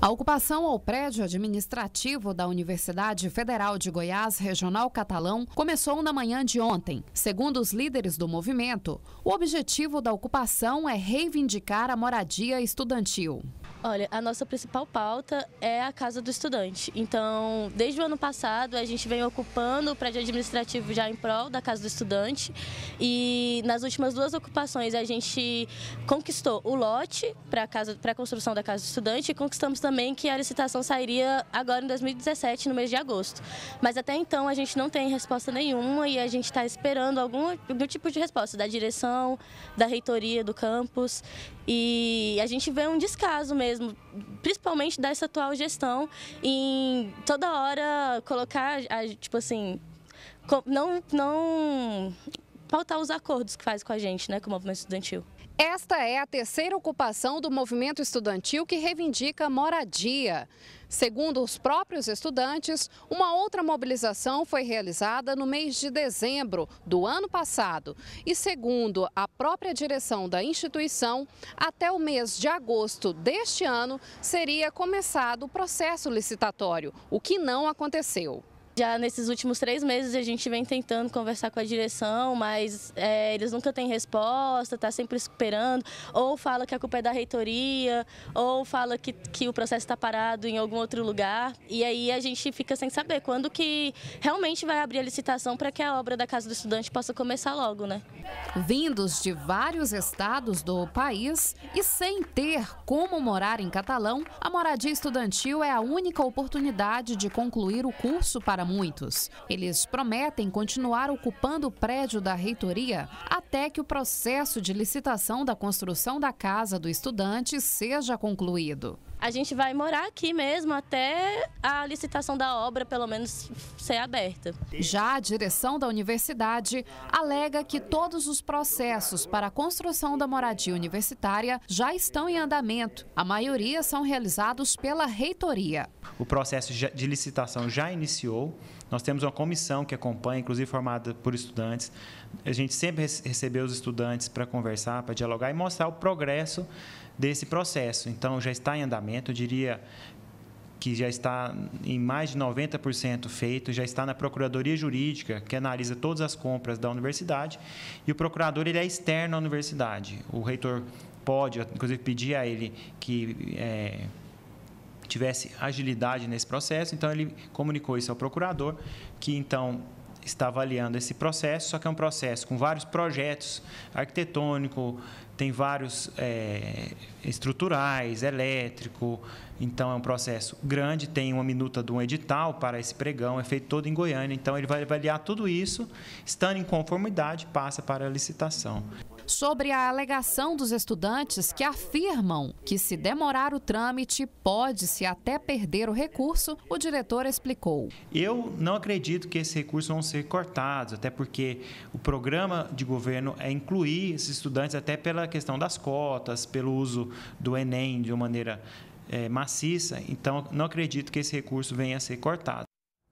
A ocupação ao prédio administrativo da Universidade Federal de Goiás, Regional Catalão, começou na manhã de ontem. Segundo os líderes do movimento, o objetivo da ocupação é reivindicar a moradia estudantil. Olha, a nossa principal pauta é a Casa do Estudante. Então, desde o ano passado, a gente vem ocupando o prédio administrativo já em prol da Casa do Estudante. E nas últimas duas ocupações, a gente conquistou o lote para a construção da Casa do Estudante e conquistamos também que a licitação sairia agora em 2017, no mês de agosto. Mas até então, a gente não tem resposta nenhuma e a gente está esperando algum, algum tipo de resposta da direção, da reitoria do campus. E a gente vê um descaso mesmo mesmo, principalmente dessa atual gestão, em toda hora colocar, tipo assim, não, não pautar os acordos que faz com a gente, né, com o movimento estudantil. Esta é a terceira ocupação do movimento estudantil que reivindica moradia. Segundo os próprios estudantes, uma outra mobilização foi realizada no mês de dezembro do ano passado. E segundo a própria direção da instituição, até o mês de agosto deste ano seria começado o processo licitatório, o que não aconteceu. Já nesses últimos três meses a gente vem tentando conversar com a direção, mas é, eles nunca têm resposta, tá sempre esperando, ou fala que a culpa é da reitoria, ou fala que, que o processo está parado em algum outro lugar. E aí a gente fica sem saber quando que realmente vai abrir a licitação para que a obra da Casa do Estudante possa começar logo, né? Vindos de vários estados do país e sem ter como morar em Catalão, a moradia estudantil é a única oportunidade de concluir o curso para muitos. Eles prometem continuar ocupando o prédio da reitoria até que o processo de licitação da construção da casa do estudante seja concluído a gente vai morar aqui mesmo até a licitação da obra, pelo menos, ser aberta. Já a direção da universidade alega que todos os processos para a construção da moradia universitária já estão em andamento. A maioria são realizados pela reitoria. O processo de licitação já iniciou. Nós temos uma comissão que acompanha, inclusive formada por estudantes. A gente sempre recebeu os estudantes para conversar, para dialogar e mostrar o progresso desse processo. Então, já está em andamento, eu diria que já está em mais de 90% feito, já está na Procuradoria Jurídica, que analisa todas as compras da universidade, e o procurador ele é externo à universidade. O reitor pode, inclusive, pedir a ele que é, tivesse agilidade nesse processo. Então, ele comunicou isso ao procurador, que então está avaliando esse processo, só que é um processo com vários projetos arquitetônico, tem vários é, estruturais, elétrico, então é um processo grande, tem uma minuta de um edital para esse pregão, é feito todo em Goiânia, então ele vai avaliar tudo isso, estando em conformidade, passa para a licitação sobre a alegação dos estudantes que afirmam que, se demorar o trâmite, pode-se até perder o recurso, o diretor explicou. Eu não acredito que esses recursos vão ser cortados, até porque o programa de governo é incluir esses estudantes até pela questão das cotas, pelo uso do Enem de uma maneira é, maciça, então não acredito que esse recurso venha a ser cortado.